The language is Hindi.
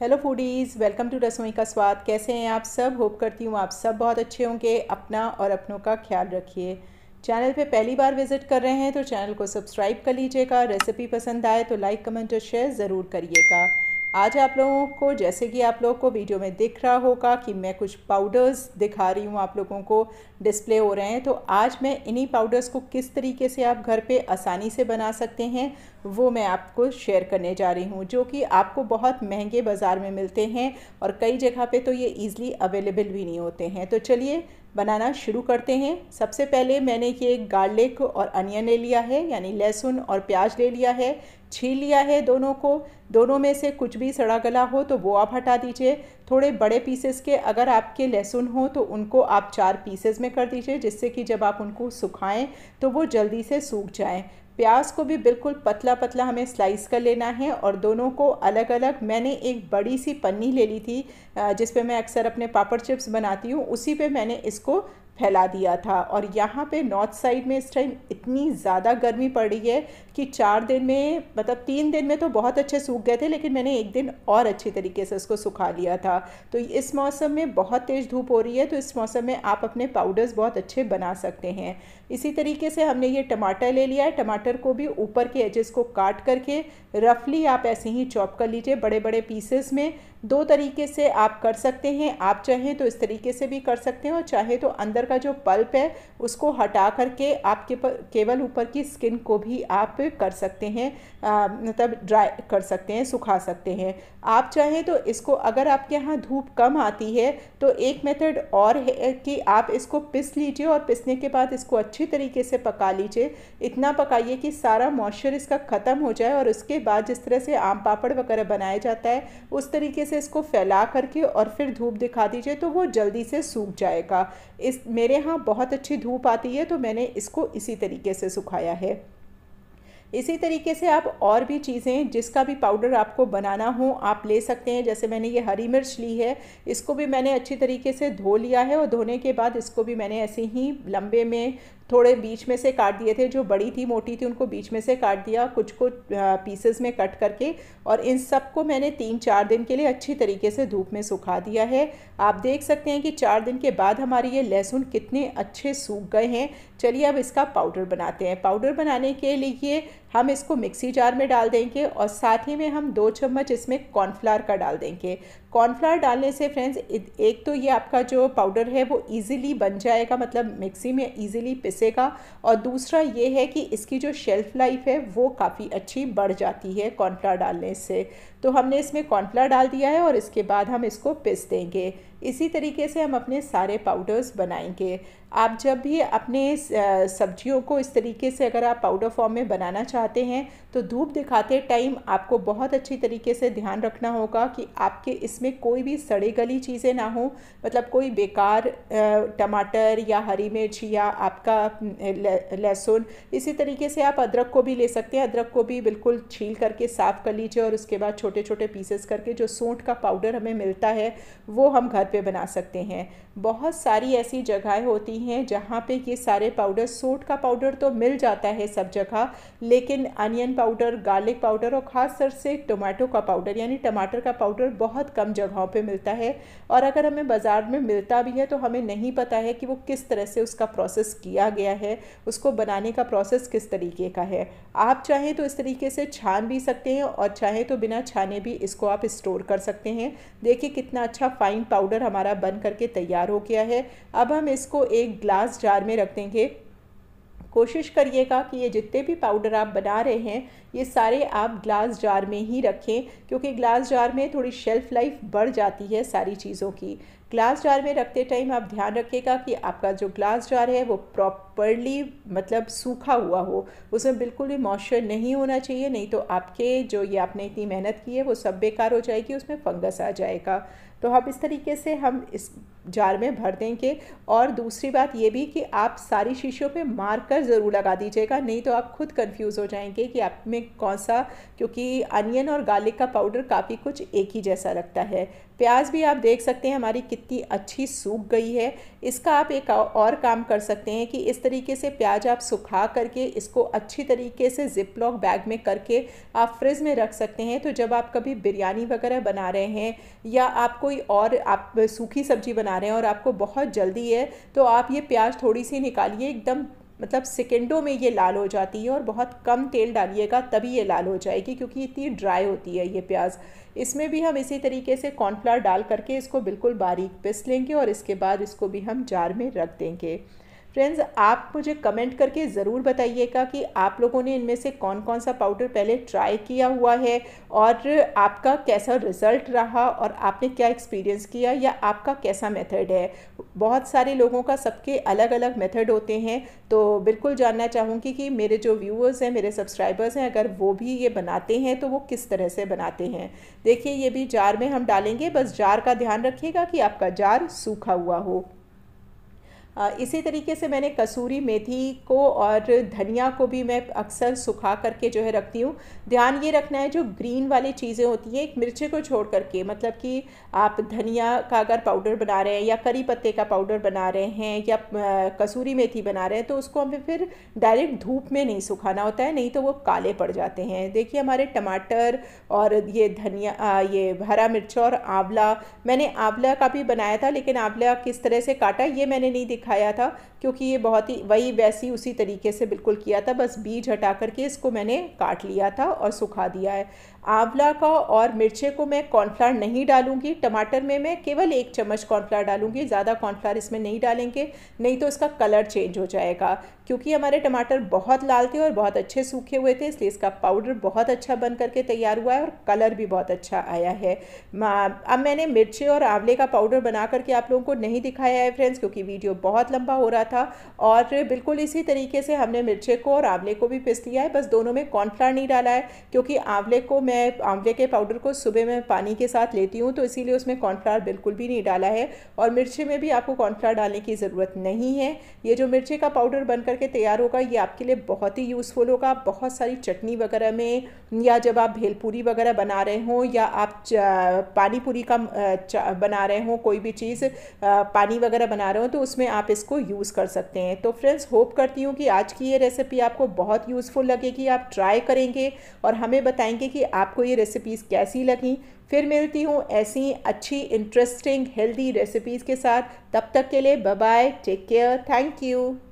हेलो फूडीज़ वेलकम टू रसोई का स्वाद कैसे हैं आप सब होप करती हूँ आप सब बहुत अच्छे होंगे अपना और अपनों का ख्याल रखिए चैनल पे पहली बार विज़िट कर रहे हैं तो चैनल को सब्सक्राइब कर लीजिएगा रेसिपी पसंद आए तो लाइक कमेंट और शेयर ज़रूर करिएगा आज आप लोगों को जैसे कि आप लोगों को वीडियो में दिख रहा होगा कि मैं कुछ पाउडर्स दिखा रही हूँ आप लोगों को डिस्प्ले हो रहे हैं तो आज मैं इन्हीं पाउडर्स को किस तरीके से आप घर पे आसानी से बना सकते हैं वो मैं आपको शेयर करने जा रही हूँ जो कि आपको बहुत महंगे बाज़ार में मिलते हैं और कई जगह पर तो ये ईज़िली अवेलेबल भी नहीं होते हैं तो चलिए बनाना शुरू करते हैं सबसे पहले मैंने ये गार्लिक और अनियन ले लिया है यानी लहसुन और प्याज ले लिया है छील लिया है दोनों को दोनों में से कुछ भी सड़ा गला हो तो वो आप हटा दीजिए थोड़े बड़े पीसेस के अगर आपके लहसुन हो तो उनको आप चार पीसेस में कर दीजिए जिससे कि जब आप उनको सुखाएं तो वो जल्दी से सूख जाएं प्याज को भी बिल्कुल पतला पतला हमें स्लाइस कर लेना है और दोनों को अलग अलग मैंने एक बड़ी सी पन्नी ले ली थी जिस पे मैं अक्सर अपने पापड़ चिप्स बनाती हूँ उसी पे मैंने इसको फैला दिया था और यहाँ पे नॉर्थ साइड में इस टाइम इतनी ज़्यादा गर्मी पड़ रही है कि चार दिन में मतलब तीन दिन में तो बहुत अच्छे सूख गए थे लेकिन मैंने एक दिन और अच्छी तरीके से उसको सुखा लिया था तो इस मौसम में बहुत तेज़ धूप हो रही है तो इस मौसम में आप अपने पाउडर्स बहुत अच्छे बना सकते हैं इसी तरीके से हमने ये टमाटर ले लिया है टमाटर को भी ऊपर के एजेस को काट करके रफली आप ऐसे ही चॉप कर लीजिए बड़े बड़े पीसेस में दो तरीके से आप कर सकते हैं आप चाहें तो इस तरीके से भी कर सकते हैं और चाहे तो अंदर अंदर का जो पल्प है उसको हटा करके आप केवल ऊपर की स्किन को भी आप कर सकते हैं मतलब ड्राई कर सकते हैं सुखा सकते हैं आप चाहें तो इसको अगर आपके यहाँ धूप कम आती है तो एक मेथड और है कि आप इसको पिस लीजिए और पिसने के बाद इसको अच्छी तरीके से पका लीजिए इतना पकाइए कि सारा मॉइस्चर इसका ख़त्म हो जाए और उसके बाद जिस तरह से आम पापड़ वगैरह बनाया जाता है उस तरीके से इसको फैला करके और फिर धूप दिखा दीजिए तो वो जल्दी से सूख जाएगा इस मेरे यहाँ बहुत अच्छी धूप आती है तो मैंने इसको इसी तरीके से सुखाया है इसी तरीके से आप और भी चीज़ें जिसका भी पाउडर आपको बनाना हो आप ले सकते हैं जैसे मैंने ये हरी मिर्च ली है इसको भी मैंने अच्छी तरीके से धो लिया है और धोने के बाद इसको भी मैंने ऐसे ही लंबे में थोड़े बीच में से काट दिए थे जो बड़ी थी मोटी थी उनको बीच में से काट दिया कुछ को पीसेस में कट करके और इन सब को मैंने तीन चार दिन के लिए अच्छी तरीके से धूप में सुखा दिया है आप देख सकते हैं कि चार दिन के बाद हमारी ये लहसुन कितने अच्छे सूख गए हैं चलिए अब इसका पाउडर बनाते हैं पाउडर बनाने के लिए हम इसको मिक्सी जार में डाल देंगे और साथ ही में हम दो चम्मच इसमें कॉर्नफ्लावर का डाल देंगे कॉर्नफ्लावर डालने से फ्रेंड्स एक तो ये आपका जो पाउडर है वो ईज़िली बन जाएगा मतलब मिक्सी में ईज़िली पिसेगा और दूसरा ये है कि इसकी जो शेल्फ़ लाइफ है वो काफ़ी अच्छी बढ़ जाती है कॉर्नफ्लावर डालने से तो हमने इसमें कॉर्नफ्लावर डाल दिया है और इसके बाद हम इसको पिस देंगे इसी तरीके से हम अपने सारे पाउडर्स बनाएंगे आप जब भी अपने सब्जियों को इस तरीके से अगर आप पाउडर फॉर्म में बनाना चाहते हैं तो धूप दिखाते टाइम आपको बहुत अच्छी तरीके से ध्यान रखना होगा कि आपके इसमें कोई भी सड़े गली चीज़ें ना हो मतलब कोई बेकार टमाटर या हरी मिर्च या आपका लहसुन इसी तरीके से आप अदरक को भी ले सकते हैं अदरक को भी बिल्कुल छील करके साफ़ कर लीजिए और उसके बाद छोटे छोटे छोटे पीसेस करके जो सौंठ का पाउडर हमें मिलता है वो हम घर पे बना सकते हैं बहुत सारी ऐसी जगहें होती हैं जहाँ पे ये सारे पाउडर सौंठ का पाउडर तो मिल जाता है सब जगह लेकिन अनियन पाउडर गार्लिक पाउडर और ख़ास तौर से टोमेटो का पाउडर यानी टमाटर का पाउडर बहुत कम जगहों पर मिलता है और अगर हमें बाज़ार में मिलता भी है तो हमें नहीं पता है कि वो किस तरह से उसका प्रोसेस किया गया है उसको बनाने का प्रोसेस किस तरीके का है आप चाहें तो इस तरीके से छान भी सकते हैं और चाहें तो बिना छान दाने भी इसको आप स्टोर कर सकते हैं देखिए कितना अच्छा फाइन पाउडर हमारा बन करके तैयार हो गया है अब हम इसको एक ग्लास जार में रख देंगे कोशिश करिएगा कि ये जितने भी पाउडर आप बना रहे हैं ये सारे आप ग्लास जार में ही रखें क्योंकि ग्लास जार में थोड़ी शेल्फ़ लाइफ बढ़ जाती है सारी चीज़ों की ग्लास जार में रखते टाइम आप ध्यान रखिएगा कि आपका जो ग्लास जार है वो प्रॉपरली मतलब सूखा हुआ हो उसमें बिल्कुल भी मॉइस्चर नहीं होना चाहिए नहीं तो आपके जो ये आपने इतनी मेहनत की है वो सब बेकार हो जाएगी उसमें फंगस आ जाएगा तो हम इस तरीके से हम इस जार में भर देंगे और दूसरी बात ये भी कि आप सारी शीशों पे मार्कर ज़रूर लगा दीजिएगा नहीं तो आप खुद कंफ्यूज हो जाएंगे कि आप में कौन सा क्योंकि अनियन और गार्लिक का पाउडर काफ़ी कुछ एक ही जैसा लगता है प्याज भी आप देख सकते हैं हमारी कितनी अच्छी सूख गई है इसका आप एक और काम कर सकते हैं कि इस तरीके से प्याज आप सुखा करके इसको अच्छी तरीके से जिप लॉक बैग में करके आप फ्रिज में रख सकते हैं तो जब आप कभी बिरयानी वगैरह बना रहे हैं या आपको कोई और आप सूखी सब्जी बना रहे हैं और आपको बहुत जल्दी है तो आप ये प्याज थोड़ी सी निकालिए एकदम मतलब सेकेंडों में ये लाल हो जाती है और बहुत कम तेल डालिएगा तभी ये लाल हो जाएगी क्योंकि इतनी ड्राई होती है ये प्याज इसमें भी हम इसी तरीके से कॉर्नफ्लावर डाल करके इसको बिल्कुल बारीक पिस लेंगे और इसके बाद इसको भी हम जार में रख देंगे फ्रेंड्स आप मुझे कमेंट करके ज़रूर बताइएगा कि आप लोगों ने इनमें से कौन कौन सा पाउडर पहले ट्राई किया हुआ है और आपका कैसा रिज़ल्ट रहा और आपने क्या एक्सपीरियंस किया या आपका कैसा मेथड है बहुत सारे लोगों का सबके अलग अलग मेथड होते हैं तो बिल्कुल जानना चाहूँगी कि मेरे जो व्यूअर्स हैं मेरे सब्सक्राइबर्स हैं अगर वो भी ये बनाते हैं तो वो किस तरह से बनाते हैं देखिए ये भी जार में हम डालेंगे बस जार का ध्यान रखिएगा कि आपका जार सूखा हुआ हो इसी तरीके से मैंने कसूरी मेथी को और धनिया को भी मैं अक्सर सुखा करके जो है रखती हूँ ध्यान ये रखना है जो ग्रीन वाली चीज़ें होती हैं एक मिर्चे को छोड़ करके मतलब कि आप धनिया का अगर पाउडर बना रहे हैं या करी पत्ते का पाउडर बना रहे हैं या कसूरी मेथी बना रहे हैं तो उसको हमें फिर डायरेक्ट धूप में नहीं सुखाना होता है नहीं तो वो काले पड़ जाते हैं देखिए हमारे टमाटर और ये धनिया ये हरा मिर्च और आंवला मैंने आंवला का भी बनाया था लेकिन आंवला किस तरह से काटा ये मैंने नहीं खाया था क्योंकि ये बहुत ही वही वैसी उसी तरीके से बिल्कुल किया था बस बीज हटा करके इसको मैंने काट लिया था और सुखा दिया है आंवला का और मिर्चे को मैं कॉर्नफ्लावर नहीं डालूंगी टमाटर में मैं केवल एक चम्मच कॉर्नफ्लावर डालूंगी ज़्यादा कॉर्नफ्लावर इसमें नहीं डालेंगे नहीं तो इसका कलर चेंज हो जाएगा क्योंकि हमारे टमाटर बहुत लाल थे और बहुत अच्छे सूखे हुए थे इसलिए इसका पाउडर बहुत अच्छा बन करके तैयार हुआ है और कलर भी बहुत अच्छा आया है अब मैंने मिर्चे और आंवले का पाउडर बना करके आप लोगों को नहीं दिखाया है फ्रेंड्स क्योंकि वीडियो बहुत बहुत लंबा हो रहा था और बिल्कुल इसी तरीके से हमने मिर्चे को और आंवले को भी पिस लिया है बस दोनों में कॉर्नफ्लार नहीं डाला है क्योंकि आंवले को मैं आंवले के पाउडर को सुबह में पानी के साथ लेती हूँ तो इसीलिए उसमें कॉर्नफ्लावर बिल्कुल भी नहीं डाला है और मिर्चे में भी आपको कॉर्नफ्लावर डालने की ज़रूरत नहीं है ये जो मिर्चे का पाउडर बन करके तैयार होगा ये आपके लिए बहुत ही यूज़फुल होगा बहुत सारी चटनी वगैरह में या जब आप भेलपूरी वगैरह बना रहे हों या आप पानीपुरी का बना रहे हों कोई भी चीज़ पानी वगैरह बना रहे हो तो उसमें आप आप इसको यूज़ कर सकते हैं तो फ्रेंड्स होप करती हूँ कि आज की ये रेसिपी आपको बहुत यूज़फुल लगेगी आप ट्राई करेंगे और हमें बताएंगे कि आपको ये रेसिपीज़ कैसी लगें फिर मिलती हूँ ऐसी अच्छी इंटरेस्टिंग हेल्दी रेसिपीज़ के साथ तब तक के लिए bye take care thank you